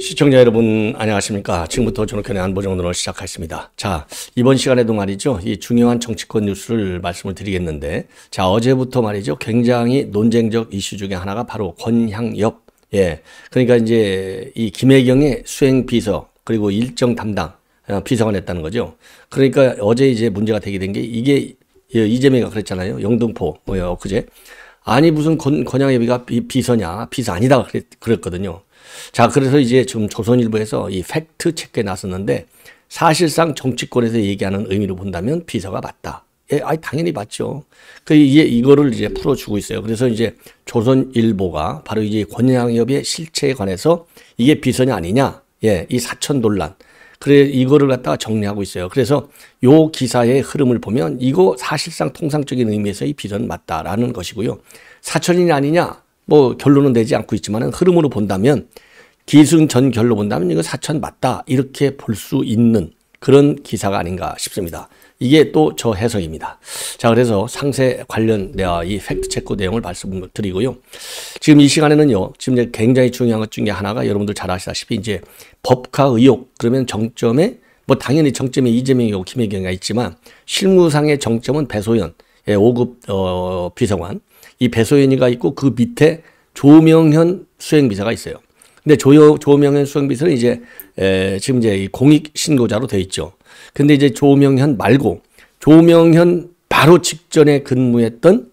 시청자 여러분 안녕하십니까. 지금부터 저는 안보정으로 시작하겠습니다. 자 이번 시간에도 말이죠. 이 중요한 정치권 뉴스를 말씀을 드리겠는데 자 어제부터 말이죠. 굉장히 논쟁적 이슈 중에 하나가 바로 권향엽 예. 그러니까 이제 이 김혜경의 수행 비서 그리고 일정 담당 어, 비서관했다는 거죠. 그러니까 어제 이제 문제가 되게 된 게 이게 예, 이재명이가 그랬잖아요. 영등포 뭐야 예, 그제 아니 무슨 권, 양예비가 비서냐 비서 아니다 그랬, 거든요자 그래서 이제 지금 조선일보에서 이 팩트 체크에 나섰는데 사실상 정치권에서 얘기하는 의미로 본다면 비서가 맞다. 예, 아니 당연히 맞죠. 그 이게 이거를 이제 풀어주고 있어요. 그래서 이제 조선일보가 바로 이제 권양협의 실체에 관해서 이게 비서냐 아니냐 예, 이 사천 논란. 그래 이거를 갖다가 정리하고 있어요. 그래서 요 기사의 흐름을 보면 이거 사실상 통상적인 의미에서의 비전 맞다라는 것이고요. 사천이 아니냐? 뭐 결론은 내지 않고 있지만 흐름으로 본다면 기승 전결로 본다면 이거 사천 맞다 이렇게 볼 수 있는 그런 기사가 아닌가 싶습니다. 이게 또 저 해석입니다. 자, 그래서 상세 관련 이 팩트체크 내용을 말씀드리고요. 지금 이 시간에는요, 지금 굉장히 중요한 것 중에 하나가 여러분들 잘 아시다시피 이제 법카 의혹 그러면 정점에 뭐 당연히 정점에 이재명이고 김혜경이가 있지만 실무상의 정점은 배소연 5급 예, 어, 비서관 이 배소연이가 있고 그 밑에 조명현 수행비서가 있어요. 근데 조, 조명현 수행비서는 이제 에, 지금 이제 공익 신고자로 돼 있죠. 근데 이제 조명현 말고 조명현 바로 직전에 근무했던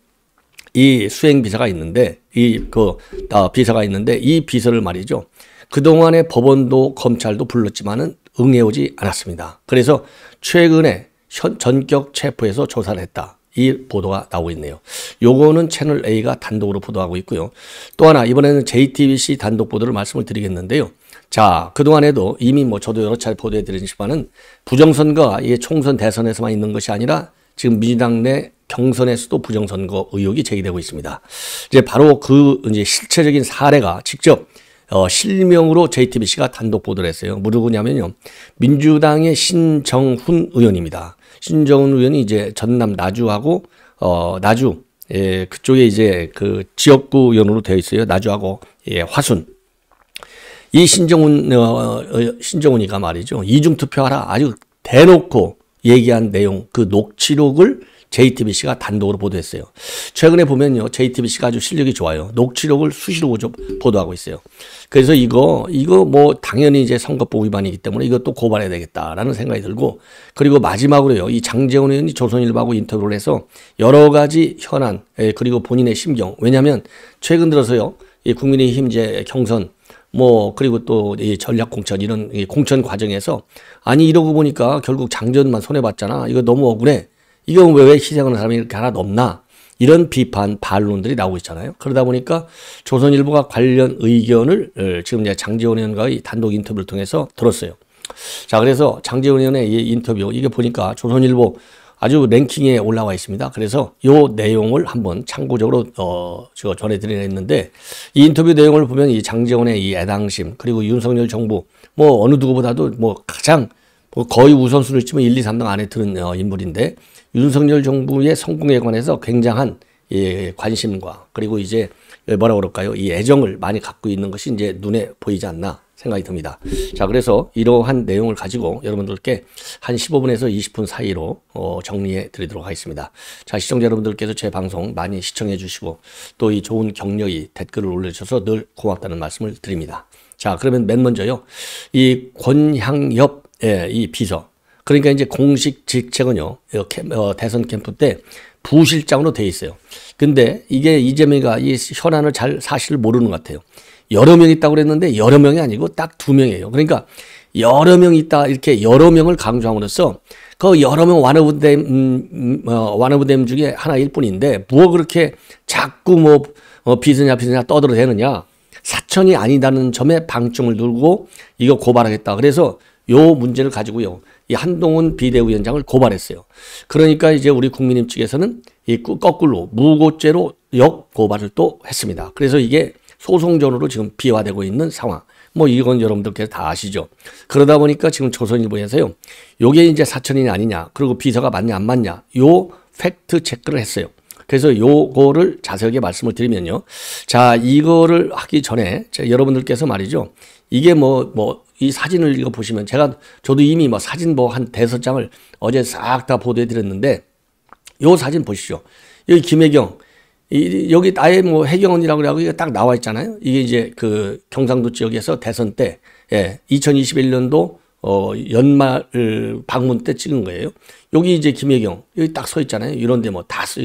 이 수행비서가 있는데 이그 아, 어, 비서가 있는데 이 비서를 말이죠. 그동안의 법원도 검찰도 불렀지만은 응해오지 않았습니다. 그래서 최근에 현, 전격 체포해서 조사를 했다. 이 보도가 나오고 있네요. 요거는 채널 A가 단독으로 보도하고 있고요. 또 하나 이번에는 JTBC 단독 보도를 말씀을 드리겠는데요. 자, 그동안에도 이미 뭐 저도 여러 차례 보도해 드리지만은 부정선거, 이게 총선 대선에서만 있는 것이 아니라 지금 민주당 내 경선에서도 부정선거 의혹이 제기되고 있습니다. 이제 바로 그 이제 실체적인 사례가 직접 어, 실명으로 JTBC가 단독 보도를 했어요. 누구냐면요. 민주당의 신정훈 의원입니다. 신정훈 의원이 이제 전남 나주하고 어, 나주 예, 그쪽에 이제 그 지역구 의원으로 되어 있어요. 나주하고 예, 화순. 이 신정훈 어, 어 신정훈이가 말이죠. 이중 투표하라 아주 대놓고 얘기한 내용 그 녹취록을 JTBC가 단독으로 보도했어요. 최근에 보면요. JTBC가 아주 실력이 좋아요. 녹취록을 수시로 보도하고 있어요. 그래서 이거, 이거 뭐 당연히 이제 선거법 위반이기 때문에 이것도 고발해야 되겠다라는 생각이 들고 그리고 마지막으로요. 이 장재원 의원이 조선일보하고 인터뷰를 해서 여러 가지 현안, 예, 그리고 본인의 심경. 왜냐면 최근 들어서요. 이 국민의힘 이제 경선 뭐 그리고 또 이 전략 공천 이런 공천 과정에서 아니 이러고 보니까 결국 장전만 손해 봤잖아. 이거 너무 억울해. 이거 왜왜 희생하는 사람이 이렇게 하나도 없나? 이런 비판, 반론들이 나오고 있잖아요. 그러다 보니까 조선일보가 관련 의견을 어, 지금 이제 장재원 의원과의 단독 인터뷰를 통해서 들었어요. 자, 그래서 장재원 의원의 인터뷰, 이게 보니까 조선일보 아주 랭킹에 올라와 있습니다. 그래서 요 내용을 한번 참고적으로 어, 제가 전해드리려 했는데 이 인터뷰 내용을 보면 이 장재원의 이 애당심 그리고 윤석열 정부 뭐 어느 누구보다도 뭐 가장 뭐 거의 우선순위 를 치면 1, 2, 3등 안에 드는 어, 인물인데 윤석열 정부의 성공에 관해서 굉장한 예, 관심과 그리고 이제 뭐라 고 그럴까요? 이 애정을 많이 갖고 있는 것이 이제 눈에 보이지 않나 생각이 듭니다. 자, 그래서 이러한 내용을 가지고 여러분들께 한 15분에서 20분 사이로 어, 정리해 드리도록 하겠습니다. 자, 시청자 여러분들께서 제 방송 많이 시청해 주시고 또 이 좋은 격려의 댓글을 올려주셔서 늘 고맙다는 말씀을 드립니다. 자, 그러면 맨 먼저요. 이 권향엽, 예, 이 비서, 그러니까 이제 공식 직책은요, 어, 대선 캠프 때 부실장으로 돼 있어요. 근데 이게 이재명이가 이 현안을 잘 사실 을 모르는 것 같아요. 여러 명 있다고 그랬는데 여러 명이 아니고 딱 두 명이에요. 그러니까 여러 명 있다 이렇게 여러 명을 강조함으로써 그 여러 명 완화부댐 음, 음, 어, 완화부댐 중에 하나일 뿐인데 뭐 그렇게 자꾸 뭐 어, 비즈냐 비즈냐 떠들어 대느냐 사천이 아니다는 점에 방점을 두고 이거 고발하겠다. 그래서 요 문제를 가지고요. 이 한동훈 비대위원장을 고발했어요. 그러니까 이제 우리 국민님 측에서는 이 거꾸로 무고죄로 역 고발을 또 했습니다. 그래서 이게 소송전으로 지금 비화되고 있는 상황. 뭐 이건 여러분들께서 다 아시죠. 그러다 보니까 지금 조선일보에서요. 요게 이제 사천이 아니냐. 그리고 비서가 맞냐 안 맞냐. 요 팩트 체크를 했어요. 그래서 요거를 자세하게 말씀을 드리면요. 자, 이거를 하기 전에 여러분들께서 말이죠. 이게 뭐, 뭐, 이 사진을 이거 보시면 제가, 저도 이미 뭐 사진 뭐 한대섯 장을 어제 싹 다 보도해 드렸는데, 요 사진 보시죠. 여기 김혜경. 이, 여기 나의 뭐 해경언니라고 하고 이게 딱 나와 있잖아요. 이게 이제 그 경상도 지역에서 대선 때, 예, 2021년도 어, 연말 방문 때 찍은 거예요. 여기 이제 김혜경 여기 딱 서 있잖아요. 이런데 뭐 다써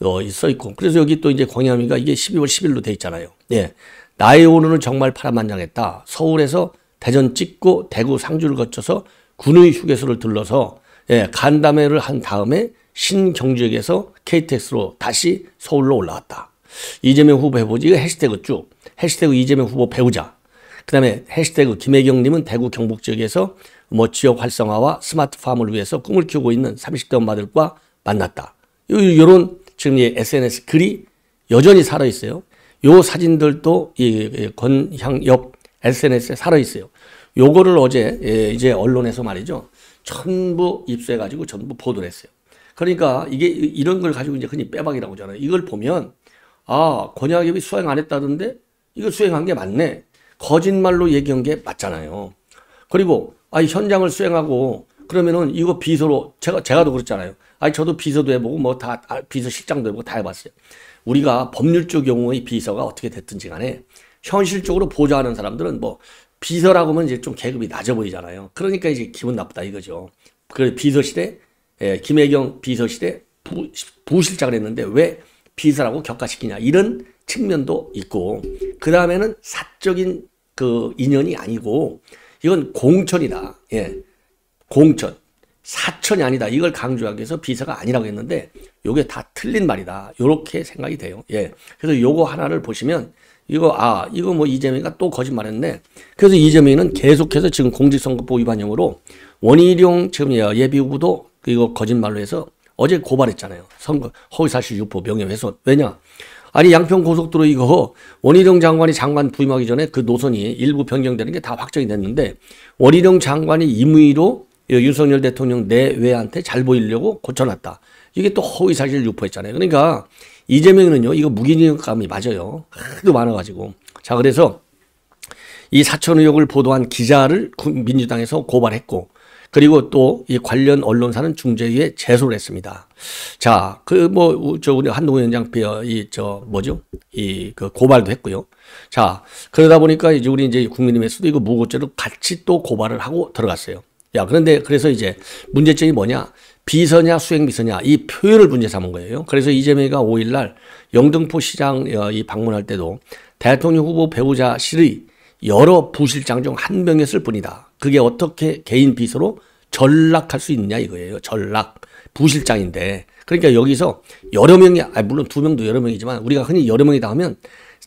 어, 써 있고 그래서 여기 또 이제 광야미가 이게 12월 10일로 돼 있잖아요. 예, 나의 오늘은 정말 파란만장했다. 서울에서 대전 찍고 대구 상주를 거쳐서 군의 휴게소를 들러서 예, 간담회를 한 다음에 신경주역에서 KTX로 다시 서울로 올라왔다. 이재명 후보 해보지. 이거 해시태그 쭉. 해시태그 이재명 후보 배우자. 그 다음에 해시태그 김혜경님은 대구 경북 지역에서 뭐 지역 활성화와 스마트팜을 위해서 꿈을 키우고 있는 30대 엄마들과 만났다. 요런 지금 이 SNS 글이 여전히 살아있어요. 요 사진들도 이 권향엽 SNS에 살아 있어요. 요거를 어제 예, 이제 언론에서 말이죠. 전부 입수해가지고 전부 보도를 했어요. 그러니까 이게 이런 걸 가지고 이제 흔히 빼박이라고 하잖아요. 이걸 보면 아 권양엽이 수행 안 했다던데 이거 수행한 게 맞네. 거짓말로 얘기한 게 맞잖아요. 그리고 아 현장을 수행하고 그러면은 이거 비서로 제가 제가도 그렇잖아요. 아 저도 비서도 해보고 뭐다 아, 비서 실장도 해보고 다 해봤어요. 우리가 법률적 경우의 비서가 어떻게 됐든지 간에 현실적으로 보좌하는 사람들은 뭐 비서라고 하면 이제 좀 계급이 낮아 보이잖아요. 그러니까 이제 기분 나쁘다 이거죠. 그 비서실에 예, 김혜경 비서실에 부, 부실장을 했는데 왜 비서라고 격가시키냐 이런 측면도 있고 그 다음에는 사적인 그 인연이 아니고 이건 공천이다. 예, 공천. 사천이 아니다. 이걸 강조하기 위해서 비서가 아니라고 했는데 요게 다 틀린 말이다. 요렇게 생각이 돼요. 예. 그래서 요거 하나를 보시면 이거 아 이거 뭐 이재명이가 또 거짓말했네. 그래서 이재명이는 계속해서 지금 공직선거법 위반형으로 원희룡 지금 예, 예비후보도 이거 거짓말로 해서 어제 고발했잖아요. 선거 허위사실 유포 명예훼손. 왜냐? 아니 양평 고속도로 이거 원희룡 장관이 장관 부임하기 전에 그 노선이 일부 변경되는 게 다 확정이 됐는데 원희룡 장관이 임의로 윤석열 대통령 내외한테 잘 보이려고 고쳐놨다. 이게 또 허위사실 유포했잖아요. 그러니까 이재명은요, 이거 무기능역감이 맞아요. 하도 많아가지고. 자, 그래서 이 사천 의혹을 보도한 기자를 민주당에서 고발했고, 그리고 또 이 관련 언론사는 중재위에 제소를 했습니다. 자, 그 뭐 저 우리 한동훈 위원장 어, 이저 뭐죠? 이 그 고발도 했고요. 자, 그러다 보니까 이제 우리 이제 국민의힘에서도 이거 무고죄로 같이 또 고발을 하고 들어갔어요. 야, 그런데 그래서 이제 문제점이 뭐냐? 비서냐 수행 비서냐 이 표현을 문제 삼은 거예요. 그래서 이재명이가 5일 날 영등포 시장 어, 이 방문할 때도 대통령 후보 배우자실의 여러 부실장 중 한 명이었을 뿐이다. 그게 어떻게 개인 비서로 전락할 수 있냐 이거예요. 전락 부실장인데 그러니까 여기서 여러 명이 아 물론 두 명도 여러 명이지만 우리가 흔히 여러 명이다 하면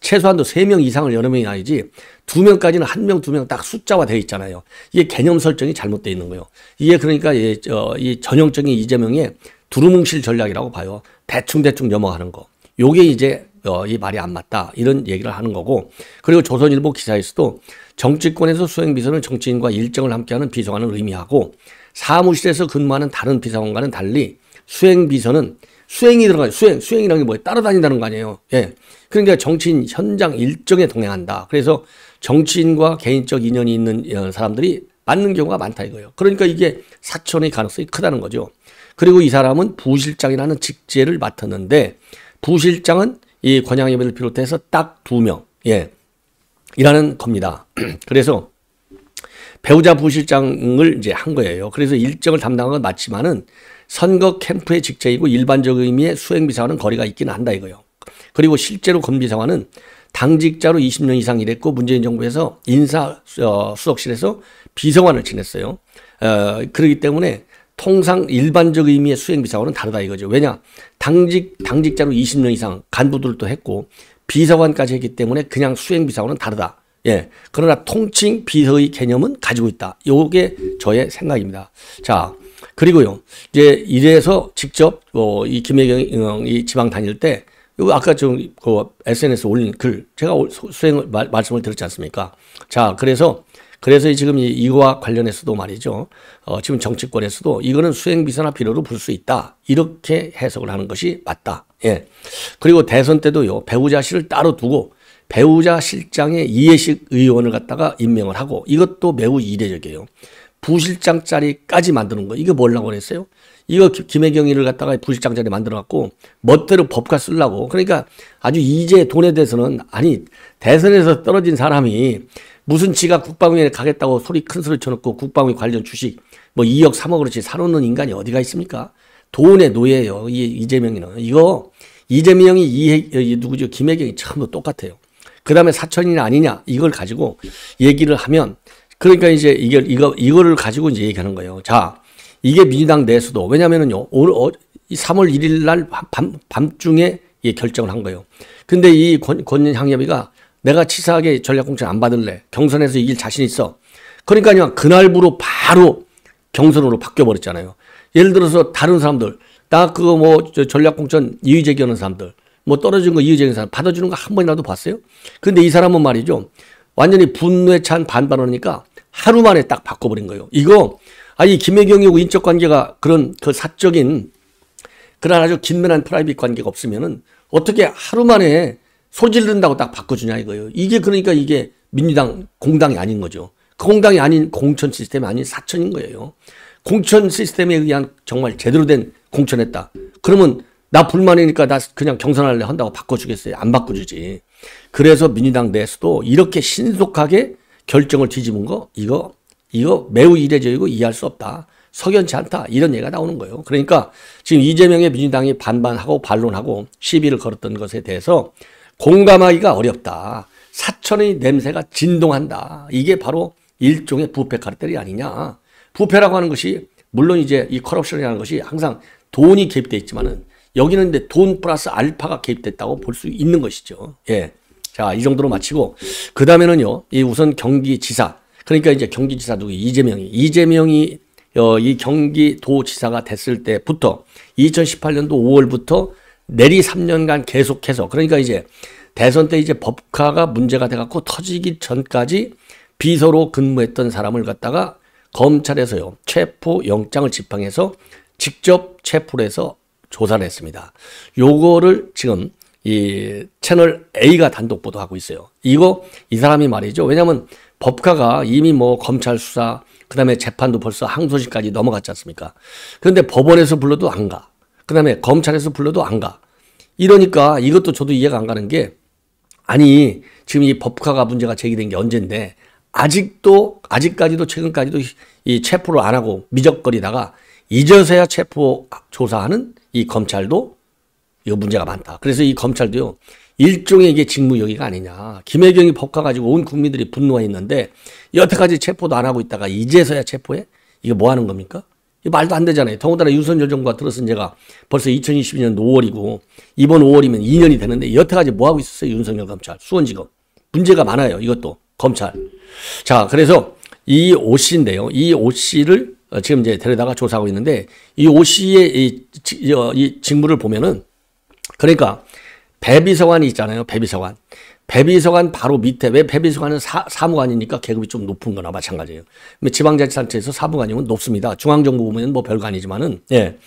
최소한도 3명 이상을 여러 명이 아니지 2명까지는 1명, 2명 딱 숫자화 되어 있잖아요. 이게 개념 설정이 잘못되어 있는 거예요. 이게 그러니까 이, 어, 이 전형적인 이재명의 두루뭉실 전략이라고 봐요. 대충대충 넘어가는 거. 요게 이제 어, 이 말이 안 맞다 이런 얘기를 하는 거고 그리고 조선일보 기사에서도 정치권에서 수행비서는 정치인과 일정을 함께하는 비서관을 의미하고 사무실에서 근무하는 다른 비서관과는 달리 수행비서는 수행이 들어가 수행. 수행이라는 게 뭐예요? 따라다닌다는 거 아니에요. 예. 그러니까 정치인 현장 일정에 동행한다. 그래서 정치인과 개인적 인연이 있는 어, 사람들이 맞는 경우가 많다 이거예요. 그러니까 이게 사천의 가능성이 크다는 거죠. 그리고 이 사람은 부실장이라는 직제를 맡았는데 부실장은 이권양협배를 비롯해서 딱 두 명, 예, 이라는 겁니다. 그래서 배우자 부실장을 이제 한 거예요. 그래서 일정을 담당한 건 맞지만은 선거 캠프의 직제이고 일반적 의미의 수행비상관는 거리가 있긴 한다 이거요. 그리고 실제로 검비상관는 당직자로 20년 이상 일했고 문재인 정부에서 인사 어, 수석실에서 비서관을 지냈어요. 어, 그러기 때문에 통상 일반적 의미의 수행비상관는 다르다 이거죠. 왜냐 당직 당직자로 20년 이상 간부들도 했고 비서관까지 했기 때문에 그냥 수행비상관는 다르다. 예. 그러나 통칭 비서의 개념은 가지고 있다. 요게 저의 생각입니다. 자, 그리고요, 이제 이래서 직접 뭐 이 김혜경이 어, 지방 다닐 때 아까 지금 그 SNS 올린 글 제가 수행 말, 말씀을 드렸지 않습니까? 자, 그래서 그래서 지금 이, 이와 관련해서도 말이죠. 어, 지금 정치권에서도 이거는 수행비서나 비로로 볼 수 있다. 이렇게 해석을 하는 것이 맞다. 예. 그리고 대선 때도요, 배우자실을 따로 두고 배우자 실장의 이해식 의원을 갖다가 임명을 하고 이것도 매우 이례적이에요. 부실장 자리까지 만드는 거. 이게 뭘라고 그랬어요? 이거 김혜경이를 갖다가 부실장 자리 만들어갖고 멋대로 법과 쓰려고. 그러니까 아주 이제 돈에 대해서는 아니 대선에서 떨어진 사람이 무슨 지가 국방위에 가겠다고 소리 큰 소리 쳐놓고 국방위 관련 주식 뭐 2억 3억으로치 사놓는 인간이 어디가 있습니까? 돈의 노예예요. 이 이재명이는 이거 이재명이 이 누구죠? 김혜경이 전부 똑같아요. 그 다음에 사천이냐 아니냐 이걸 가지고 얘기를 하면 그러니까 이제 이게 이거 이거를 가지고 이제 얘기하는 거예요. 자, 이게 민주당 내에서도 왜냐면은요. 오 어, 3월 1일 날밤 밤중에 예, 결정을 한 거예요. 근데 이 권, 권향협이가 내가 치사하게 전략공천 안 받을래. 경선에서 이길 자신 있어. 그러니까요. 그날부로 바로 경선으로 바뀌어 버렸잖아요. 예를 들어서 다른 사람들 나 그거 뭐 전략공천 이의 제기하는 사람들 뭐 떨어진 거 이의 제기하는 사람 받아주는 거 한 번이라도 봤어요? 근데 이 사람은 말이죠. 완전히 분노에 찬 반발하니까 하루 만에 딱 바꿔버린 거예요. 이거 아니 김혜경이 고인적 관계가 그런 그 사적인 그런 아주 긴밀한 프라이빗 관계가 없으면은 어떻게 하루 만에 소질른다고 딱 바꿔주냐 이거예요. 이게 그러니까 이게 민주당 공당이 아닌 거죠. 그 공당이 아닌 공천 시스템이 아닌 사천인 거예요. 공천 시스템에 의한 정말 제대로 된 공천했다. 그러면 나 불만이니까 나 그냥 경선할래 한다고 바꿔주겠어요? 안 바꿔주지. 그래서 민주당 내에서도 이렇게 신속하게 결정을 뒤집은 거 이거 이거 매우 이례적이고 이해할 수 없다. 석연치 않다. 이런 얘기가 나오는 거예요. 그러니까 지금 이재명의 민주당이 반반하고 반론하고 시비를 걸었던 것에 대해서 공감하기가 어렵다. 사천의 냄새가 진동한다. 이게 바로 일종의 부패 카르텔이 아니냐. 부패라고 하는 것이 물론 이제 이 커럽션이라는 것이 항상 돈이 개입돼 있지만은 여기는 이제 돈 플러스 알파가 개입됐다고 볼 수 있는 것이죠. 예. 자, 이 정도로 마치고 그 다음에는요. 이 우선 경기지사 그러니까 이제 경기지사 누구 이재명이 이재명이 어, 이 경기도지사가 됐을 때부터 2018년도 5월부터 내리 3년간 계속해서 그러니까 이제 대선 때 이제 법카가 문제가 돼갖고 터지기 전까지 비서로 근무했던 사람을 갖다가 검찰에서요 체포 영장을 집행해서 직접 체포를 해서 조사를 했습니다. 요거를 지금 이 채널 A가 단독 보도하고 있어요. 이거 이 사람이 말이죠. 왜냐하면 법카가 이미 뭐 검찰 수사, 그 다음에 재판도 벌써 항소심까지 넘어갔지 않습니까? 그런데 법원에서 불러도 안 가. 그 다음에 검찰에서 불러도 안 가. 이러니까 이것도 저도 이해가 안 가는 게 아니 지금 이 법카가 문제가 제기된 게 언젠데 아직도 아직까지도 최근까지도 이 체포를 안 하고 미적거리다가 이제서야 체포 조사하는 이 검찰도 이 문제가 많다. 그래서 이 검찰도요. 일종의 이게 직무유기가 아니냐. 김혜경이 법화 가지고 온 국민들이 분노했는데 여태까지 체포도 안 하고 있다가 이제서야 체포해? 이거 뭐 하는 겁니까? 이거 말도 안 되잖아요. 더군다나 윤선열 정부가 들어선 제가 벌써 2022년 5월이고 이번 5월이면 2년이 되는데 여태까지 뭐 하고 있었어요? 윤석열 검찰, 수원지검. 문제가 많아요. 이것도 검찰. 자, 그래서 이 오 씨인데요. 이 오 씨를 어, 지금 이제 데려다가 조사하고 있는데 이 오 씨의 이, 어, 이 직무를 보면은 그러니까 배비서관이 있잖아요. 배비서관. 배비서관 바로 밑에 왜 배비서관은 사, 사무관이니까 계급이 좀 높은 거나 마찬가지예요. 지방자치단체에서 사무관이면 높습니다. 중앙정부 보면 뭐 별거 아니지만은 예.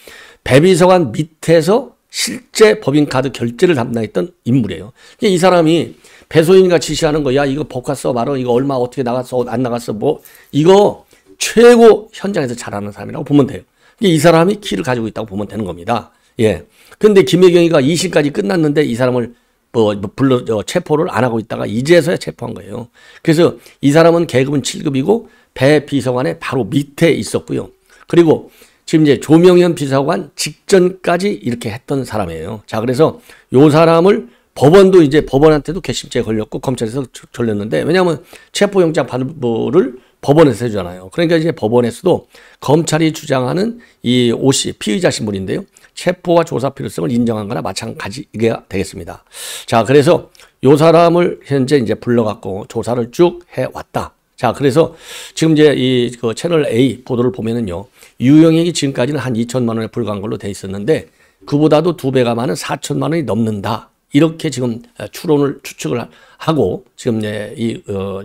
배비서관 밑에서 실제 법인카드 결제를 담당했던 인물이에요. 이 사람이 배소인과 지시하는 거, 야, 이거 복카 써, 말어, 이거 얼마 어떻게 나갔어, 안 나갔어, 뭐, 이거 최고 현장에서 잘하는 사람이라고 보면 돼요. 이 사람이 키를 가지고 있다고 보면 되는 겁니다. 예. 근데 김혜경이가 2심까지 끝났는데 이 사람을 뭐, 뭐 불러 어, 체포를 안 하고 있다가 이제서야 체포한 거예요. 그래서 이 사람은 계급은 7급이고 배비서관의 바로 밑에 있었고요. 그리고 지금 이제 조명현 비서관 직전까지 이렇게 했던 사람이에요. 자, 그래서 요 사람을 법원도 이제 법원한테도 개심죄 걸렸고 검찰에서 졸렸는데 왜냐하면 체포영장 발부를 법원에서 해주잖아요. 그러니까 이제 법원에서도 검찰이 주장하는 이 오씨 피의자 신분인데요. 체포와 조사 필요성을 인정한 거나 마찬가지가 되겠습니다. 자, 그래서 요 사람을 현재 이제 불러갖고 조사를 쭉 해왔다. 자, 그래서 지금 이제 이 그 채널 A 보도를 보면은요, 유형액이 지금까지는 한 2천만 원에 불과한 걸로 돼 있었는데, 그보다도 두 배가 많은 4천만 원이 넘는다. 이렇게 지금 추론을 추측을 하고 지금 이제 이 어,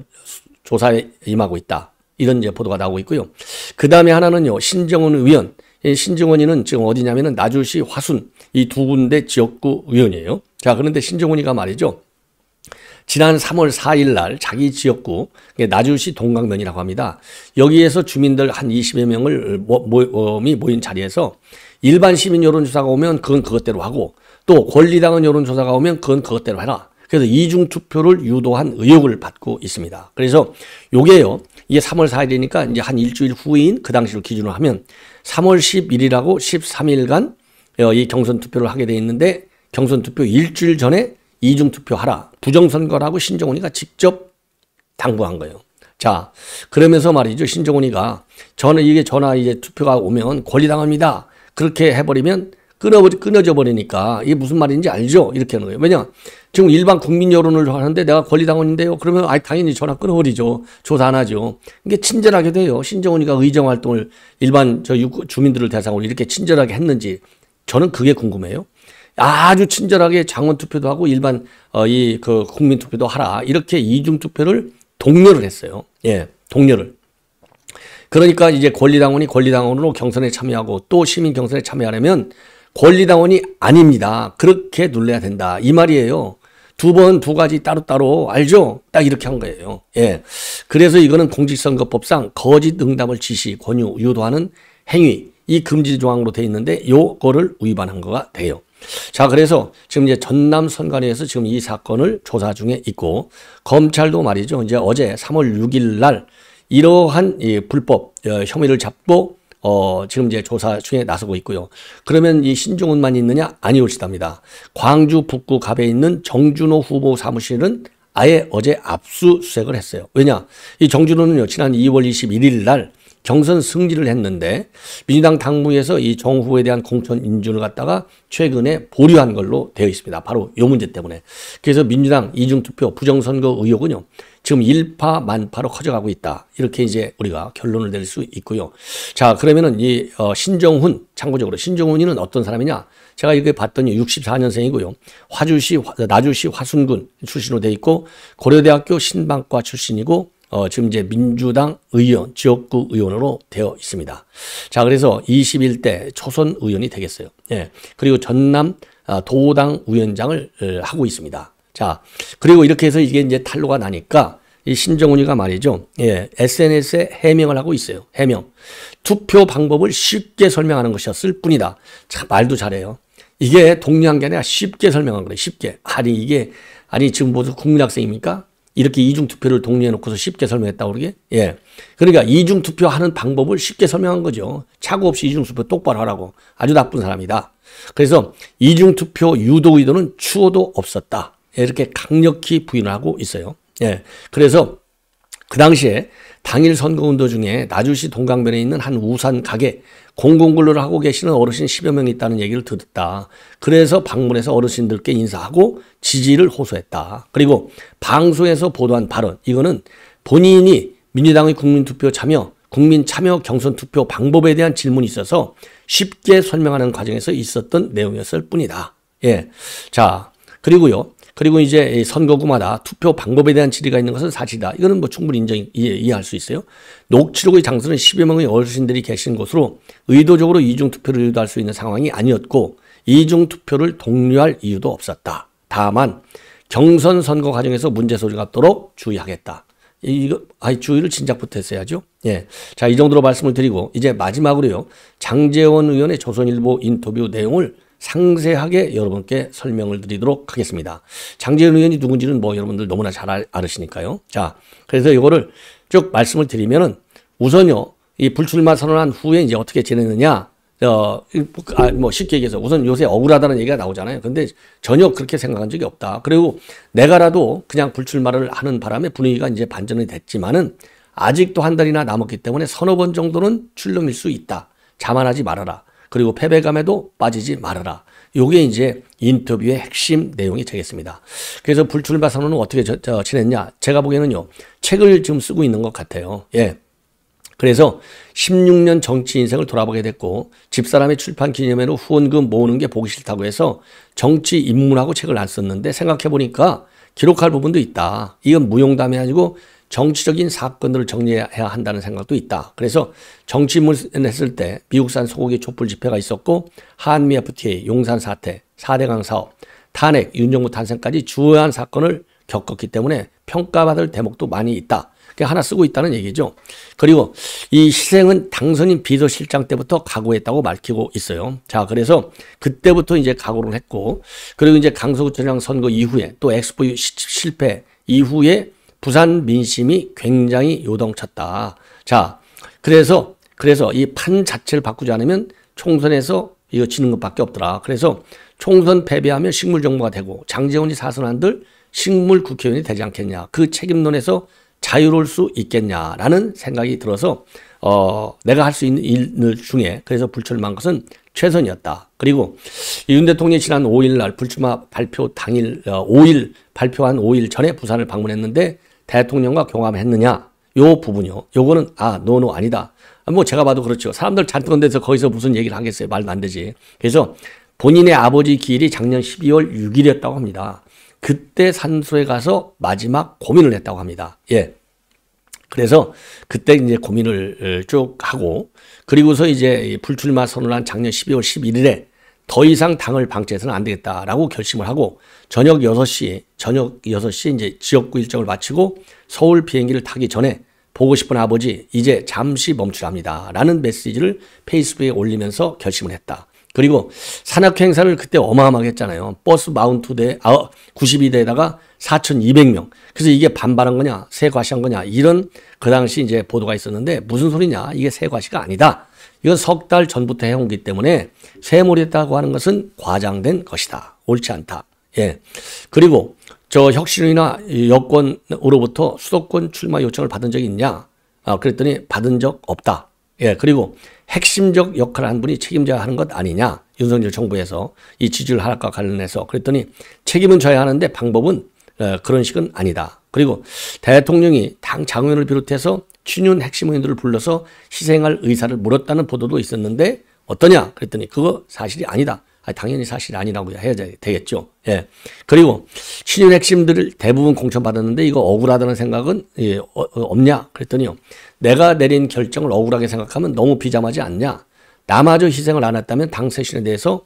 조사에 임하고 있다. 이런 이제 보도가 나오고 있고요. 그 다음에 하나는요, 신정은 의원. 신정원이는 지금 어디냐면은 나주시 화순 이 두 군데 지역구 의원이에요. 자, 그런데 신정원이가 말이죠. 지난 3월 4일 날 자기 지역구 나주시 동강면이라고 합니다. 여기에서 주민들 한 20여 명을 모, 모, 모인 자리에서 일반 시민 여론조사가 오면 그건 그것대로 하고 또 권리당원 여론조사가 오면 그건 그것대로 해라. 그래서 이중투표를 유도한 의혹을 받고 있습니다. 그래서 요게요. 이게 3월 4일이니까 이제 한 일주일 후인 그 당시를 기준으로 하면 3월 11일하고 13일간 어, 이 경선 투표를 하게 돼 있는데 경선 투표 일주일 전에 이중 투표하라. 부정선거라고 신정훈이가 직접 당부한 거예요. 자, 그러면서 말이죠. 신정훈이가 저는 이게 전화 이제 투표가 오면 권리당합니다. 그렇게 해버리면 끊어, 버 끊어져 버리니까 이게 무슨 말인지 알죠? 이렇게 하는 거예요. 왜냐? 지금 일반 국민 여론을 하는데 내가 권리당원인데요. 그러면 아 당연히 전화 끊어버리죠. 조사 안 하죠. 이게 친절하게 돼요. 신정훈이가 의정 활동을 일반 저 주민들을 대상으로 이렇게 친절하게 했는지 저는 그게 궁금해요. 아주 친절하게 장원 투표도 하고 일반 어, 이그 국민 투표도 하라 이렇게 이중 투표를 독려를 했어요. 예, 독려를 그러니까 이제 권리당원이 권리당원으로 경선에 참여하고 또 시민 경선에 참여하려면 권리당원이 아닙니다. 그렇게 눌러야 된다. 이 말이에요. 두 번, 두 가지 따로따로, 알죠? 딱 이렇게 한 거예요. 예. 그래서 이거는 공직선거법상 거짓 응답을 지시, 권유, 유도하는 행위, 이 금지 조항으로 돼 있는데, 요거를 위반한 거가 돼요. 자, 그래서 지금 이제 전남 선관위에서 지금 이 사건을 조사 중에 있고, 검찰도 말이죠. 이제 어제 3월 6일 날, 이러한 불법 어, 혐의를 잡고 어, 지금 이제 조사 중에 나서고 있고요. 그러면 이 신종훈만 있느냐? 아니올시답니다. 광주 북구 갑에 있는 정준호 후보 사무실은 아예 어제 압수수색을 했어요. 왜냐? 이 정준호는요, 지난 2월 21일 날 경선 승리를 했는데 민주당 당무에서 이 정후에 대한 공천 인준을 갖다가 최근에 보류한 걸로 되어 있습니다. 바로 요 문제 때문에. 그래서 민주당 이중투표 부정선거 의혹은요. 지금 일파 만파로 커져가고 있다. 이렇게 이제 우리가 결론을 낼 수 있고요. 자 그러면은 이 어, 신정훈 참고적으로 신정훈이는 어떤 사람이냐? 제가 이렇게 봤더니 64년생이고요. 화주시 나주시 화순군 출신으로 돼 있고 고려대학교 신방과 출신이고 어, 지금 이제 민주당 의원, 지역구 의원으로 되어 있습니다. 자, 그래서 21대 초선 의원이 되겠어요. 예. 그리고 전남 아, 도당 위원장을 어, 하고 있습니다. 자, 그리고 이렇게 해서 이게 이제 탈로가 나니까 이 신정훈이가 말이죠. 예, SNS에 해명을 하고 있어요. 해명. 투표 방법을 쉽게 설명하는 것이었을 뿐이다. 참, 말도 잘해요. 이게 동료한 게 아니라 쉽게 설명한 거예요. 쉽게. 아니, 이게, 아니, 지금 무슨 국민학생입니까? 이렇게 이중투표를 동의해놓고서 쉽게 설명했다고 그러게? 예. 그러니까 이중투표 하는 방법을 쉽게 설명한 거죠. 차고 없이 이중투표 똑바로 하라고. 아주 나쁜 사람이다. 그래서 이중투표 유도 의도는 추호도 없었다. 이렇게 강력히 부인하고 있어요. 예. 그래서 그 당시에 당일 선거운동 중에 나주시 동강변에 있는 한 우산 가게 공공근로를 하고 계시는 어르신 10여 명이 있다는 얘기를 들었다. 그래서 방문해서 어르신들께 인사하고 지지를 호소했다. 그리고 방송에서 보도한 발언 이거는 본인이 민주당의 국민투표 참여 국민 참여 경선 투표 방법에 대한 질문이 있어서 쉽게 설명하는 과정에서 있었던 내용이었을 뿐이다. 예. 자, 그리고요. 그리고 이제 선거구마다 투표 방법에 대한 질의가 있는 것은 사실이다. 이거는 뭐 충분히 인정, 이해, 할수 있어요. 녹취록의 장소는 10여 명의 어르신들이 계신 곳으로 의도적으로 이중투표를 유도할 수 있는 상황이 아니었고, 이중투표를 독려할 이유도 없었다. 다만, 경선 선거 과정에서 문제 소리가 없도록 주의하겠다. 이거 아이 주의를 진작부터 했어야죠. 예. 자, 이 정도로 말씀을 드리고 이제 마지막으로요. 장재원 의원의 조선일보 인터뷰 내용을 상세하게 여러분께 설명을 드리도록 하겠습니다. 장재현 의원이 누군지는 뭐 여러분들 너무나 잘 알으시니까요. 자, 그래서 이거를 쭉 말씀을 드리면은 우선요, 이 불출마 선언한 후에 이제 어떻게 지내느냐, 어, 아, 뭐 쉽게 얘기해서 우선 요새 억울하다는 얘기가 나오잖아요. 근데 전혀 그렇게 생각한 적이 없다. 그리고 내가라도 그냥 불출마를 하는 바람에 분위기가 이제 반전이 됐지만은 아직도 한 달이나 남았기 때문에 서너 번 정도는 출렁일 수 있다. 자만하지 말아라. 그리고 패배감에도 빠지지 말아라. 요게 이제 인터뷰의 핵심 내용이 되겠습니다. 그래서 불출마 선언은 어떻게 저, 저 지냈냐? 제가 보기에는요. 책을 지금 쓰고 있는 것 같아요. 예. 그래서 16년 정치 인생을 돌아보게 됐고 집사람의 출판 기념회로 후원금 모으는 게 보기 싫다고 해서 정치 입문하고 책을 안 썼는데 생각해 보니까 기록할 부분도 있다. 이건 무용담이 아니고 정치적인 사건들을 정리해야 한다는 생각도 있다. 그래서 정치문을 했을 때 미국산 소고기 촛불 집회가 있었고 한미 FTA, 용산 사태, 4대강 사업, 탄핵, 윤정부 탄생까지 주요한 사건을 겪었기 때문에 평가받을 대목도 많이 있다. 그게 하나 쓰고 있다는 얘기죠. 그리고 이 희생은 당선인 비서실장 때부터 각오했다고 밝히고 있어요. 자, 그래서 그때부터 이제 각오를 했고, 그리고 이제 강서구청장 선거 이후에 또 엑스포 실패 이후에 부산 민심이 굉장히 요동쳤다. 자, 그래서 그래서 이 판 자체를 바꾸지 않으면 총선에서 이거 지는 것밖에 없더라. 그래서 총선 패배하면 식물 정부가 되고 장재원이 사선한들 식물 국회의원이 되지 않겠냐. 그 책임론에서 자유로울 수 있겠냐라는 생각이 들어서 어 내가 할 수 있는 일 중에 그래서 불출마한 것은 최선이었다. 그리고 윤 대통령이 지난 5일 날 불출마 발표 당일 어, 5일 발표한 5일 전에 부산을 방문했는데 대통령과 경험했느냐? 요 부분이요. 요거는 아, 노노 아니다. 뭐 제가 봐도 그렇죠. 사람들 잔뜩 온데서 거기서 무슨 얘기를 하겠어요. 말도 안 되지. 그래서 본인의 아버지 기일이 작년 12월 6일이었다고 합니다. 그때 산소에 가서 마지막 고민을 했다고 합니다. 예. 그래서 그때 이제 고민을 쭉 하고 그리고서 이제 불출마 선언한 작년 12월 11일에 더 이상 당을 방치해서는 안 되겠다라고 결심을 하고 저녁 6시, 저녁 6시 이제 지역구 일정을 마치고 서울 비행기를 타기 전에 보고 싶은 아버지 이제 잠시 멈추랍니다. 라는 메시지를 페이스북에 올리면서 결심을 했다. 그리고 산악 행사를 그때 어마어마하게 했잖아요. 버스 마운트대 아, 92대에다가 4,200명. 그래서 이게 반발한 거냐, 새 과시한 거냐 이런 그 당시 이제 보도가 있었는데 무슨 소리냐? 이게 새 과시가 아니다. 이건 석 달 전부터 해온기 때문에 세몰했다고 하는 것은 과장된 것이다. 옳지 않다. 예. 그리고 저 혁신이나 여권으로부터 수도권 출마 요청을 받은 적이 있냐? 아, 그랬더니 받은 적 없다. 예. 그리고 핵심적 역할을 한 분이 책임져야 하는 것 아니냐. 윤석열 정부에서 이 지지율 하락과 관련해서 그랬더니 책임은 져야 하는데 방법은 어, 그런 식은 아니다. 그리고 대통령이 당 장관을 비롯해서 친윤 핵심 의원들을 불러서 희생할 의사를 물었다는 보도도 있었는데 어떠냐? 그랬더니 그거 사실이 아니다. 아, 당연히 사실 아니라고 해야 되겠죠. 예. 그리고 신윤 핵심들을 대부분 공천받았는데 이거 억울하다는 생각은 예, 어, 어, 없냐? 그랬더니요. 내가 내린 결정을 억울하게 생각하면 너무 비참하지 않냐? 나마저 희생을 안 했다면 당세신에 대해서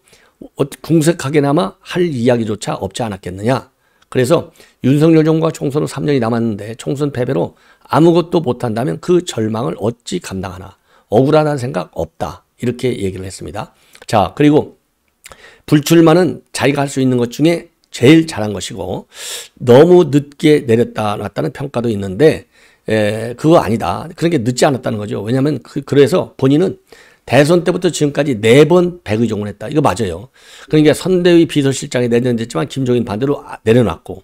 어, 궁색하게나마 할 이야기조차 없지 않았겠느냐? 그래서 윤석열 정부가 총선으 3년이 남았는데 총선 패배로 아무것도 못한다면 그 절망을 어찌 감당하나. 억울하다는 생각 없다. 이렇게 얘기를 했습니다. 자, 그리고 불출마는 자기가 할 수 있는 것 중에 제일 잘한 것이고 너무 늦게 내렸다 놨다는 평가도 있는데 에, 그거 아니다. 그런게 늦지 않았다는 거죠. 왜냐하면 그, 그래서 본인은 대선 때부터 지금까지 네 번 백의종을 했다. 이거 맞아요. 그러니까 선대위 비서실장이 내년됐지만 김종인 반대로 아, 내려놨고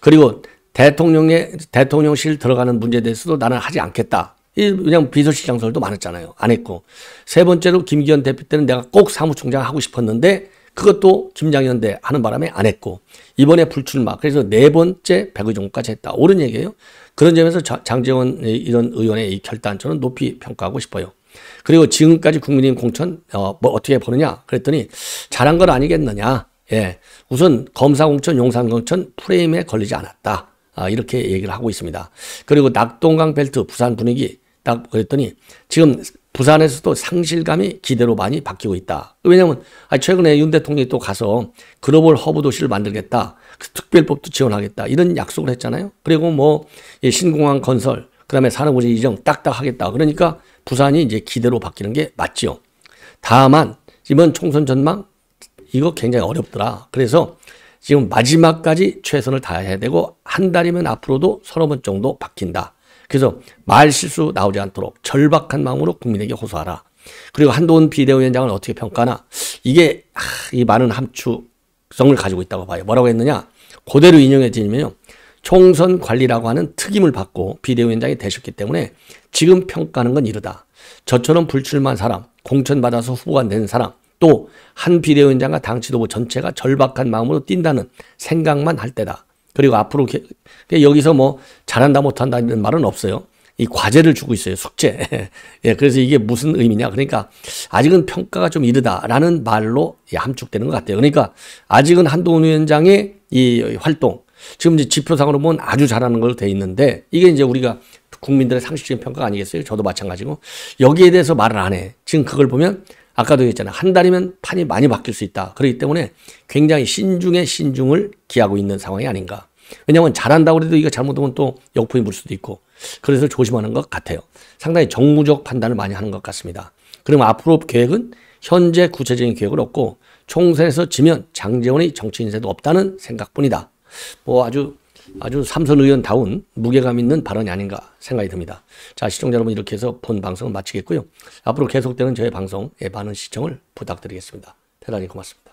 그리고 대통령의 대통령실 들어가는 문제에 대해서도 나는 하지 않겠다. 그냥 비서실장설도 많았잖아요. 안 했고 세 번째로 김기현 대표 때는 내가 꼭 사무총장 하고 싶었는데 그것도 짐김장는데 하는 바람에 안 했고 이번에 불출마 그래서 네 번째 백의 종까지 했다. 옳은 얘기예요. 그런 점에서 장재원 이런 의원의 이 결단 저는 높이 평가하고 싶어요. 그리고 지금까지 국민의힘 공천 어, 뭐 어떻게 보느냐 그랬더니 잘한 건 아니겠느냐. 예, 우선 검사 공천, 용산 공천 프레임에 걸리지 않았다. 아, 이렇게 얘기를 하고 있습니다. 그리고 낙동강 벨트 부산 분위기 딱 그랬더니 지금 부산에서도 상실감이 기대로 많이 바뀌고 있다. 왜냐하면 최근에 윤 대통령이 또 가서 글로벌 허브 도시를 만들겠다. 그 특별법도 지원하겠다. 이런 약속을 했잖아요. 그리고 뭐 신공항 건설, 그다음에 산업부지 이정 딱딱 하겠다. 그러니까 부산이 이제 기대로 바뀌는 게 맞지요. 다만 이번 총선 전망 이거 굉장히 어렵더라. 그래서 지금 마지막까지 최선을 다해야 되고 한 달이면 앞으로도 서너 번 정도 바뀐다. 그래서 말 실수 나오지 않도록 절박한 마음으로 국민에게 호소하라. 그리고 한동훈 비대위원장을 어떻게 평가나 이게 이 많은 함축성을 가지고 있다고 봐요. 뭐라고 했느냐? 그대로 인용해지면요. 총선 관리라고 하는 특임을 받고 비대위원장이 되셨기 때문에 지금 평가하는 건 이르다. 저처럼 불출마한 사람, 공천받아서 후보가 된 사람, 또 한 비대위원장과 당 지도부 전체가 절박한 마음으로 뛴다는 생각만 할 때다. 그리고 앞으로 여기서 뭐 잘한다 못한다 이런 말은 없어요. 이 과제를 주고 있어요. 숙제. 예, 그래서 이게 무슨 의미냐. 그러니까 아직은 평가가 좀 이르다라는 말로 함축되는 것 같아요. 그러니까 아직은 한동훈 위원장의 이 활동, 지금 이제 지표상으로 보면 아주 잘하는 걸로 돼 있는데 이게 이제 우리가 국민들의 상식적인 평가가 아니겠어요? 저도 마찬가지고. 여기에 대해서 말을 안 해. 지금 그걸 보면 아까도 얘기했잖아요. 한 달이면 판이 많이 바뀔 수 있다. 그렇기 때문에 굉장히 신중에 신중을 기하고 있는 상황이 아닌가. 왜냐하면 잘한다고 해도 이거 잘못하면 또 역풍이 불 수도 있고 그래서 조심하는 것 같아요. 상당히 정무적 판단을 많이 하는 것 같습니다. 그럼 앞으로 계획은 현재 구체적인 계획을 없고 총선에서 지면 장재원이 정치 인세도 없다는 생각뿐이다. 뭐 아주 아주 삼선 의원다운 무게감 있는 발언이 아닌가 생각이 듭니다. 자 시청자 여러분 이렇게 해서 본 방송을 마치겠고요. 앞으로 계속되는 저의 방송 반은 시청을 부탁드리겠습니다. 대단히 고맙습니다.